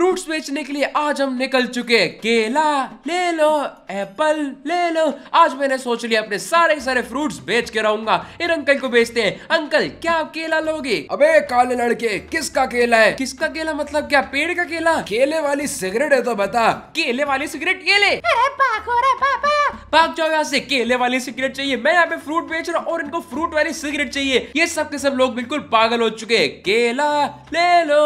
fruits बेचने के लिए आज हम निकल चुके हैं केला ले लो एप्पल ले लो आज मैंने सोच लिया अपने सारे सारे फ्रूट्स बेच के रहूंगा इन अंकल को बेचते हैं अंकल क्या आप केला लोगे अबे काले लड़के किसका केला है किसका केला मतलब क्या पेड़ का केला केले वाली सिगरेट है तो बता केले वाली सिगरेट ये ले भाग जाओ यहाँ से केले वाली सिगरेट चाहिए मैं यहाँ पे फ्रूट बेच रहा हूँ और इनको फ्रूट वाली सिगरेट चाहिए ये सब के सब लोग बिल्कुल पागल हो चुके हैं केला ले लो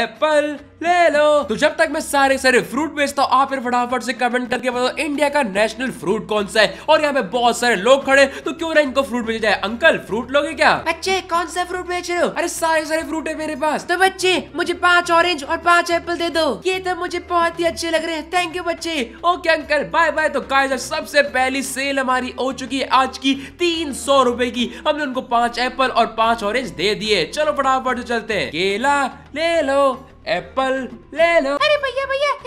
एप्पल ले लो तो जब तक मैं सारे सारे फ्रूट बेचता हूँ आप फिर फटाफट से कमेंट करके बताओ इंडिया का नेशनल फ्रूट कौन सा है और यहाँ पे बहुत सारे लोग खड़े तो क्यों ना इनको फ्रूट बेचा जाए अंकल फ्रूट लोगे क्या बच्चे कौन सा फ्रूट बेच रहे हो अरे सारे सारे फ्रूट है मेरे पास तो बच्चे मुझे पांच ऑरेंज और पांच एप्पल दे दो ये तो मुझे बहुत ही अच्छे लग रहे हैं थैंक यू बच्चे ओके अंकल बाय बाय तो गाइस सबसे पहली सेल हमारी हो चुकी है आज की तीन सौ रूपए की हमने उनको पाँच एप्पल और पाँच ऑरेंज दे दिए चलो फटाफट चलते हैं केला ले लो एप्पल ले लो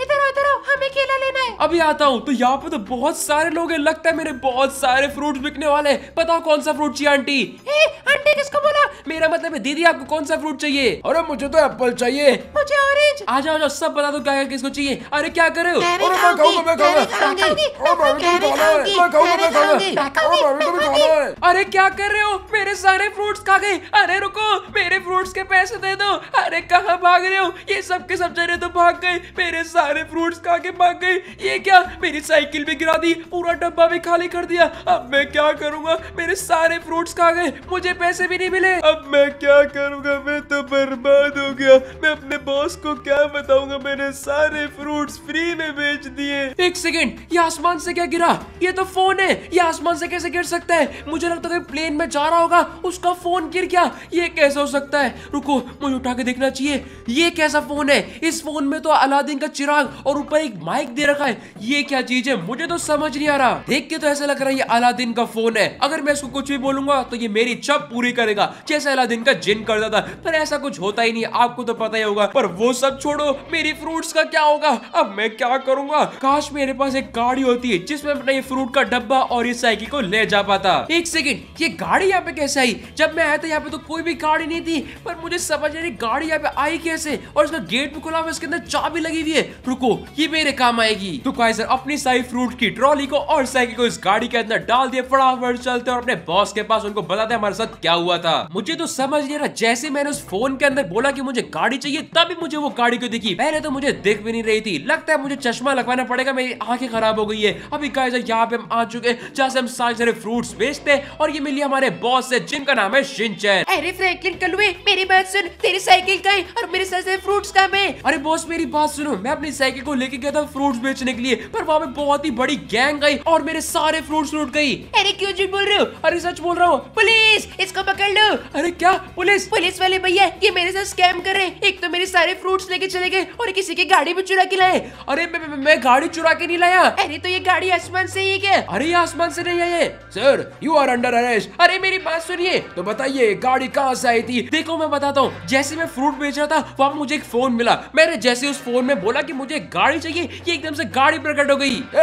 इधर इधर आओ हमें केला लेना है अभी आता हूँ तो यहाँ पे तो बहुत सारे लोग हैं लगता है मेरे बहुत सारे फ्रूट बिकने वाले हैं बताओ कौन सा फ्रूट चाहिए आंटी ए, आंटी किसको बोला मेरा मतलब है दीदी आपको कौन सा फ्रूट चाहिए अरे मुझे तो एप्पल चाहिए मुझे ऑरेंज आ जाओ जाओ सब बता दो क्या किसको चाहिए अरे क्या करे अरे क्या कर रहे हो मेरे सारे फ्रूट खा गए अरे रुको मेरे फ्रूट के पैसे दे दो अरे कहाँ भाग रहे हो ये सब के सब जने तो भाग गए मेरे सारे सारे फ्रूट्स खा के भाग गई ये क्या मेरी साइकिल भी गिरा दी पूरा डब्बा भी खाली कर दिया अब मैं क्या करूंगा मेरे सारे फ्रूट्स खा गए मुझे पैसे भी नहीं मिले अब मैं क्या करूंगा मैं तो बर्बाद हो गया मैं अपने बॉस को क्या बताऊंगा मैंने सारे फ्रूट्स फ्री में बेच दिए एक सेकेंड ये आसमान से क्या गिरा ये तो फोन है ये आसमान से कैसे गिर सकता है मुझे लगता है प्लेन में जा रहा होगा उसका फोन गिर गया ये कैसे हो सकता है रुको मुझे उठा के देखना चाहिए ये कैसा फोन है इस फोन में तो अलादीन का चिरा चिराग और ऊपर एक माइक दे रखा है ये क्या चीज है मुझे तो समझ नहीं आ रहा देख के तो ऐसा लग रहा है ये अलादीन का फोन है अगर मैं इसको कुछ भी बोलूंगा तो ये मेरी छप पूरी करेगा जैसे अलादीन का जिन करता था पर ऐसा कुछ होता ही नहीं आपको तो पता ही होगा पर वो सब छोड़ो मेरी फ्रूट्स का क्या होगा अब मैं क्या करूंगा काश मेरे पास एक गाड़ी होती है जिसमें अपना ये फ्रूट का डब्बा और इस साइकिल को ले जा पाता एक सेकेंड ये गाड़ी यहाँ पे कैसे आई जब मैं आया था तो यहाँ पे तो कोई भी गाड़ी नहीं थी पर मुझे समझ नहीं गाड़ी यहाँ पे आई कैसे और इसका गेट भी खुला हुआ इसके अंदर चाबी लगी हुई है रुको ये मेरे काम आएगी तो काइजर अपनी सारी फ्रूट की ट्रॉली को और साइकिल को इस गाड़ी के अंदर डाल दिया फटाफट चलते और अपने बॉस के पास उनको बताते हमारे साथ क्या हुआ था मुझे तो समझ नहीं रहा जैसे मैंने उस फोन के अंदर बोला की मुझे गाड़ी चाहिए तभी मुझे वो गाड़ी को दिखी पहले तो मुझे दिख भी नहीं रही थी लगता है मुझे चश्मा लगवाना पड़ेगा मेरी आंखें खराब हो गई है अभी गाइजर यहाँ पे हम आ चुके हैं जहाँ से हम सारे सारे फ्रूट बेचते हैं और ये मिली हमारे बॉस से जिनका नाम है शिनचैन अरे फ्रैंकलिन कलवे मेरी बात सुन तेरी साइकिल का है और मेरे साथ फ्रूट्स का है अरे बॉस मेरी बात सुनो मैं अपने अपनी साइकिल को लेके गया था फ्रूट बेचने के लिए पर वहाँ पे बहुत ही बड़ी गैंग गई और मेरे सारे फ्रूट लूट गई अरे क्यों जी बोल रहे हो अरे सच बोल रहा हूँ पुलिस इसको पकड़ लो अरे क्या पुलिस पुलिस वाले भैया ये मेरे साथ स्कैम कर रहे हैं एक तो मेरे सारे फ्रूट लेके चले गए और किसी की गाड़ी भी चुरा के लाए अरे मैं, मैं, मैं गाड़ी चुरा के नहीं लाया अरे तो ये गाड़ी आसमान से ही क्या अरे ये आसमान से नहीं आई sir you are under arrest अरे मेरी बात सुनिए तो बताइए गाड़ी कहाँ से आई थी देखो मैं बताता हूँ जैसे मैं फ्रूट बेच रहा था वहाँ मुझे एक फोन मिला मैंने जैसे उस फोन में बोला की मुझे गाड़ी चाहिए ये एकदम से गाड़ी प्रकट हो गई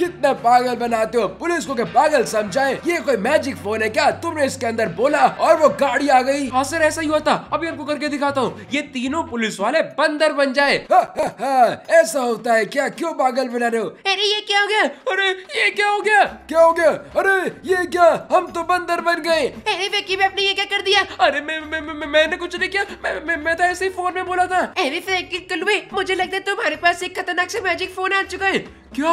कितने पागल बनाते हो पुलिस को के पागल समझाए ये कोई मैजिक फोन है क्या तुमने इसके अंदर बोला और वो गाड़ी आ गई हाँ सर ऐसा ही हुआ था अभी आपको करके दिखाता हूँ ये तीनों पुलिस वाले बंदर बन जाए ऐसा होता है क्या क्यों पागल बना रहे हो अरे ये क्या हो गया अरे ये क्या हो गया क्या हो गया अरे ये क्या हम तो बंदर बन गए अरे विक्की आपने ये क्या कर दिया अरे मैं, मैं, मैं, मैंने कुछ नहीं किया मैं, मैं, मैं तो ऐसे ही फोन में बोला था अरे मुझे लगता तो तुम्हारे तो हमारे पास एक खतरनाक से मैजिक फोन आ चुका है क्या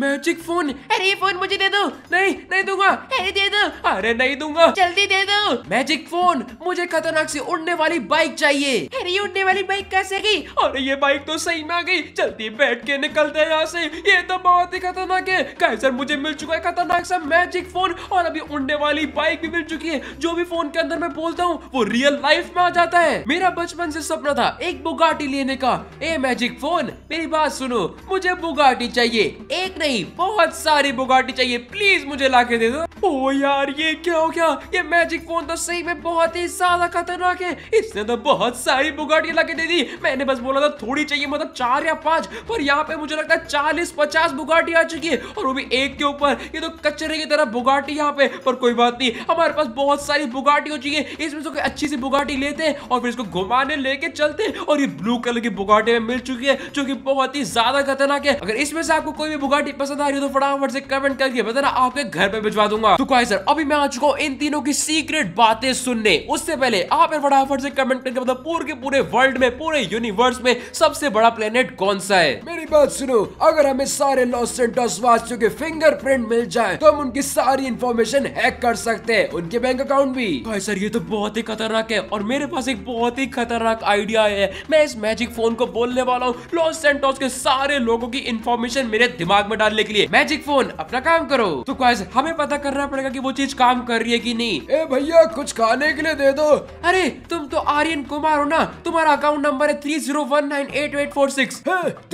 मैजिक फोन अरे फोन मुझे दे दो नहीं नहीं दूंगा अरे दे दो अरे नहीं दूंगा जल्दी दे दो मैजिक फोन मुझे खतरनाक से उड़ने वाली बाइक चाहिए अरे ये उड़ने वाली बाइक कैसे गई अरे ये बाइक तो सही में आ गई जल्दी बैठ के निकलते हैं यहाँ से ये तो बहुत ही खतरनाक है कैसर मुझे मिल चुका है खतरनाक सा मैजिक फोन और अभी उड़ने वाली बाइक भी मिल चुकी है जो भी फोन के अंदर मैं बोलता हूँ वो रियल लाइफ में आ जाता है मेरा बचपन से सपना था एक बुगाटी लेने का ए मैजिक फोन मेरी बात सुनो मुझे बुगाटी चाहिए एक नहीं बहुत सारी बुगाटी चाहिए प्लीज मुझे ला दे दो ओ यार ये क्या हो गया ये मैजिक फोन तो सही में बहुत ही ज्यादा खतरनाक है इसने तो बहुत सारी बुगाटी ला दे दी मैंने बस बोला था थोड़ी चाहिए मतलब चार या पांच पर यहाँ पे मुझे लगता है चालीस पचास बुगाटी आ चुकी है और वो भी एक के ऊपर ये तो कचरे की तरह बुगाटी यहाँ पे पर कोई बात नहीं हमारे पास बहुत सारी बुगाटी हो चुकी है इसमें से अच्छी सी बुगाटी लेते हैं और फिर इसको घुमाने लेके चलते और ये ब्लू कलर की बुगाटी में मिल चुकी है जो की बहुत ही ज्यादा खतरनाक है अगर इसमें से आपको कोई भी बुगाटी वीडियो पसंद आ रही हो तो फटाफट से कमेंट करके बताना आपके घर पे भिजवा दूंगा तो सर अभी मैं आ चुका हूँ इन तीनों की सीक्रेट बातें सुनने उससे पहले आप फटाफट से कमेंट करके बताओ पूरे के पूरे वर्ल्ड में पूरे यूनिवर्स में सबसे बड़ा प्लेनेट कौन सा है मेरी बात सुनो अगर हमें सारे लॉस सेंटोस वासियों के फिंगरप्रिंट मिल जाए तो हम उनकी सारी इन्फॉर्मेशन हैक कर सकते हैं उनके बैंक अकाउंट भी सर ये तो बहुत ही खतरनाक है और मेरे पास एक बहुत ही खतरनाक आइडिया है मैं इस मैजिक फोन को बोलने वाला हूँ लॉस सेंटोस के सारे लोगों की इन्फॉर्मेशन मेरे दिमाग में डालने के लिए मैजिक फोन अपना काम करो तो गाइस हमें पता करना पड़ेगा कि वो चीज काम कर रही है कि नहीं ए भैया कुछ खाने के लिए दे दो अरे तुम तो आर्यन कुमार हो ना तुम्हारा अकाउंट नंबर है three zero one nine eight eight four six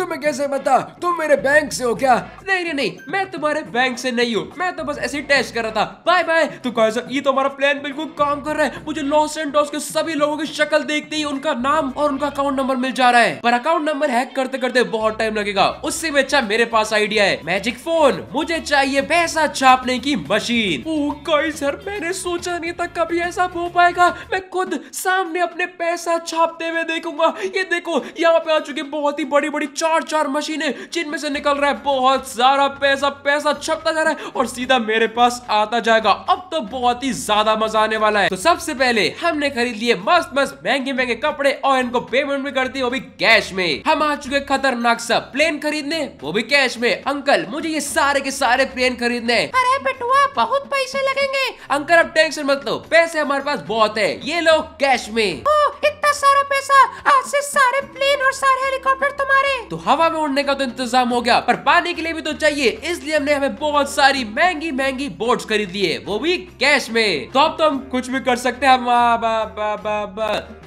तुम्हें कैसे पता तुम मेरे बैंक से हो क्या नहीं नहीं नहीं मैं तुम्हारे बैंक से नहीं हूँ मैं तो बस ऐसे टेस्ट कर रहा था बाय बाय तो गाइस ये तो हमारा प्लान बिल्कुल काम कर रहा है मुझे लॉस एंड डॉस के सभी लोगों की शक्ल देखते ही उनका नाम और उनका अकाउंट नंबर मिल जा रहा है पर अकाउंट नंबर हैक करते करते बहुत टाइम लगेगा उससे भी अच्छा मेरे पास आइडिया है मैजिक फोन मुझे चाहिए पैसा छापने की मशीन ओ गाइस यार मैंने सोचा नहीं था कभी ऐसा हो पाएगा मैं खुद सामने अपने पैसा छापते हुए देखूंगा ये देखो यहाँ पे आ चुकी बहुत ही बड़ी बड़ी चार चार मशीनें जिनमें से निकल रहा है बहुत सारा पैसा पैसा छपता जा रहा है और सीधा मेरे पास आता जाएगा अब तो बहुत ही ज्यादा मजा आने वाला है तो सबसे पहले हमने खरीद लिए मस्त मस्त महंगे महंगे कपड़े और इनको पेमेंट भी करती है वो भी कैश में हम आ चुके खतरनाक सा प्लेन खरीदने वो भी कैश में अंकल मुझे ये सारे के सारे प्लेन खरीदने अरे बेटुआ बहुत पैसे लगेंगे अंकल अब टेंशन मत लो पैसे हमारे पास बहुत है ये लो कैश में ओ, इतना सारा पैसा आज से सारे प्लेन और सारे हेलीकॉप्टर तुम्हारे तो हवा में उड़ने का तो इंतजाम हो गया पर पानी के लिए भी तो चाहिए इसलिए हमने हमें बहुत सारी महंगी महंगी बोट खरीद लिए वो भी कैश में तो अब तो हम कुछ भी कर सकते हैं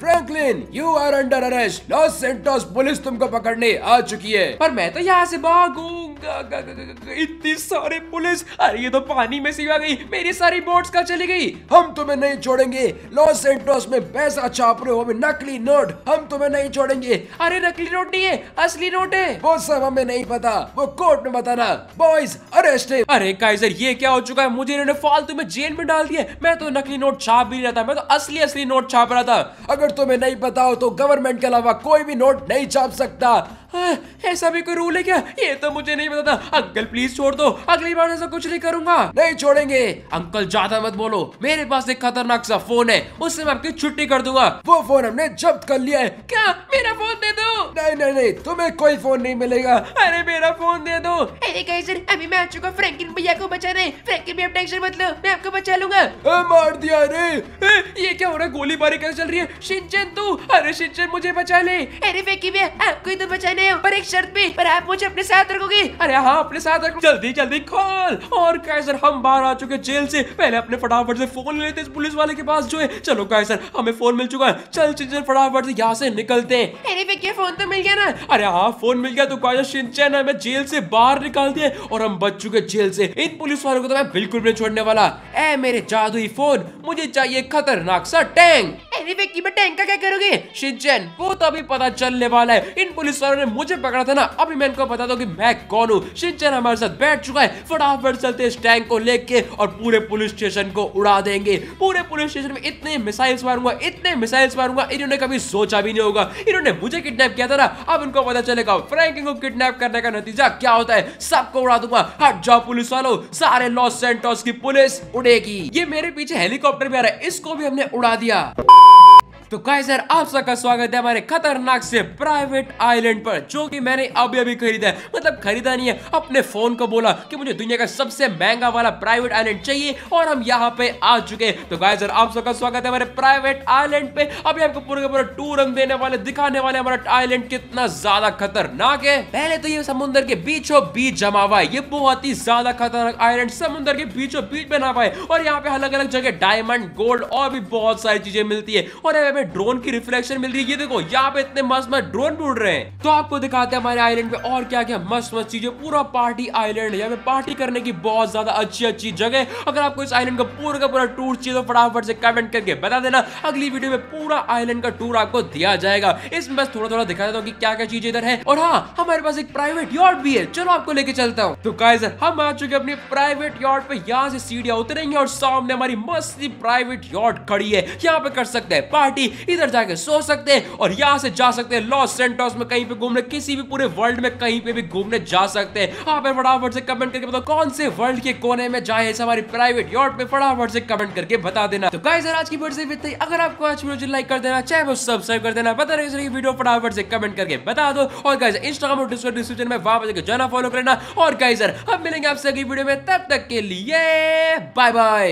Franklin you are under arrest Los Santos police तुमको पकड़ने आ चुकी है पर मैं तो यहाँ से भागू इतनी सारे पुलिस अरे ये तो पानी में से आ गई मेरी सारी बोट्स का चली गई हम तुम्हें नहीं छोड़ेंगे लॉस एंटोस में पैसा छाप रहे हो नकली नोट हम तुम्हें नहीं छोड़ेंगे अरे नकली नोट नहीं है असली नोट है वो सब हमें नहीं पता वो कोर्ट में बताना बॉयज अरेस्ट अरे काइजर ये क्या हो चुका है मुझे इन्होंने फालतू में जेल में डाल दिया मैं तो नकली नोट छाप भी रहा था मैं तो असली असली नोट छाप रहा था अगर तुम्हें नहीं पता हो तो गवर्नमेंट के अलावा कोई भी नोट नहीं छाप सकता हाँ, ऐसा भी कोई रूल है क्या ये तो मुझे नहीं बताता अंकल प्लीज छोड़ दो अगली बार ऐसा कुछ नहीं करूंगा नहीं छोड़ेंगे अंकल ज्यादा मत बोलो मेरे पास एक खतरनाक सा फोन है उससे मैं आपकी छुट्टी कर दूंगा वो फोन हमने जब्त कर लिया है क्या मेरा फोन दे दो नहीं नहीं नहीं तुम्हें कोई फोन नहीं मिलेगा अरे मेरा फोन दे दो अरे कैसे अभी मैं आ चुका फ्रैंकिन भैया को बचाने फ्रैंकिन भैया टेंशन मत लो मैं आपको बचा लूंगा मार दिया अरे ये क्या हो रहा है गोलीबारी कैसे चल रही है शिंचन तू अरे शिंचन मुझे बचा ले अरे फ्रैंकिन भैया आपको ही तो बचाने पर एक शर्त पे पर आप मुझे अपने साथ रखोगे अरे हाँ अपने साथ रख जल्दी जल्दी खोल और कैसर हम बाहर आ चुके जेल से पहले अपने फटाफट से फोन ले लेते पुलिस वाले के पास जो है चलो कैसर हमें फोन मिल चुका है चल चिंचन फटाफट से यहाँ से निकलते हैं फोन तो मिल गया ना अरे हाँ फोन मिल गया तो कैसर सिंचन हमें जेल से बाहर निकाल दिया और हम बच चुके जेल से इन पुलिस वालों को तो मैं बिल्कुल भी नहीं छोड़ने वाला ए मेरे जादुई फोन मुझे चाहिए खतरनाक सा टैंक अरे टैंक का क्या करोगे शिंचन वो तो अभी पता चलने वाला है इन पुलिस वालों ने मुझे पकड़ा था ना अभी मैं इनको बता दो कि मैं कौन भानु सिंचन हमारे साथ बैठ चुका है फटाफट चलते इस टैंक को लेके और पूरे पुलिस स्टेशन को उड़ा देंगे पूरे पुलिस स्टेशन में इतने मिसाइल्स मारूंगा इतने मिसाइल्स मारूंगा इन्होंने कभी सोचा भी नहीं होगा इन्होंने मुझे किडनैप किया था ना अब इनको पता चलेगा फ्रैंकिंग को किडनैप करने का नतीजा क्या होता है सबको उड़ा दूंगा हट जाओ पुलिस वालों सारे लॉस सेंटोस की पुलिस उड़ेगी ये मेरे पीछे हेलीकॉप्टर भी आ रहा है इसको भी हमने उड़ा दिया तो सर आप सबका स्वागत है हमारे खतरनाक से प्राइवेट आइलैंड पर जो कि मैंने अभी अभी खरीदा है मतलब खरीदा नहीं है अपने फोन को बोला कि मुझे दुनिया का सबसे महंगा वाला प्राइवेट आइलैंड चाहिए और हम यहाँ पे आ चुके हैं तो सर आप सबका स्वागत है हमारे प्राइवेट आइलैंड पे अभी आपको पूरे पूरा टूर हम देने वाले दिखाने वाले हमारा आईलैंड कितना ज्यादा खतरनाक है पहले तो ये समुद्र के बीचों बीच जमा हुआ है ये बहुत ही ज्यादा खतरनाक आइलैंड समुद्र के बीचों बीच बना हुआ है और यहाँ पे अलग अलग जगह डायमंड गोल्ड और भी बहुत सारी चीजें मिलती है और हमें ड्रोन की रिफ्लेक्शन मिल रही है ये देखो यहाँ पे इतने मस्त मस्त ड्रोन उड़ रहे हैं तो आपको दिखाते हैं हमारे आइलैंड पे और क्या क्या मस्त मस्त चीजें पूरा पार्टी आइलैंड है पार्टी करने की बहुत ज्यादा अच्छी अच्छी जगह अगर आपको इस आइलैंड का पूरा का पूरा टूर चाहिए तो फटाफट से कमेंट करके बता देना अगली वीडियो में पूरा आइलैंड का टूर आपको दिया जाएगा इसमें बस थोड़ा थोड़ा दिखा देता हूँ की क्या क्या चीजें इधर है और हाँ हमारे पास एक प्राइवेट यॉर्ड भी है चलो आपको लेके चलता हूँ तो गाइजर हम आ चुके अपने प्राइवेट यॉर्ड पे यहाँ से सीढ़िया उतरेंगे और सामने हमारी मस्ती प्राइवेट यॉर्ड खड़ी है यहाँ पे कर सकते हैं पार्टी इधर जाके सो सकते हैं और यहां से जा सकते हैं लॉस सेंटोस में कहीं पे घूमने किसी भी पूरे वर्ल्ड में कहीं पे भी घूमने जा सकते हैं आप फटाफट से कमेंट करके बताओ कौन से वर्ल्ड के कोने में जाए ऐसे हमारी प्राइवेट यॉट में फटाफट से कमेंट करके बता देना तो गाइस आज की वीडियो से इतना अगर आपको आज वीडियो लाइक कर देना चाहे वो सब्सक्राइब कर देना बता रहे वीडियो फटाफट से कमेंट करके बता दो और गाइस इंस्टाग्राम और डिस्कॉर्ड डिस्क्रिप्शन में वहां पर जाना फॉलो करना और गाइस हम मिलेंगे आपसे अगली वीडियो में तब तक के लिए बाय बाय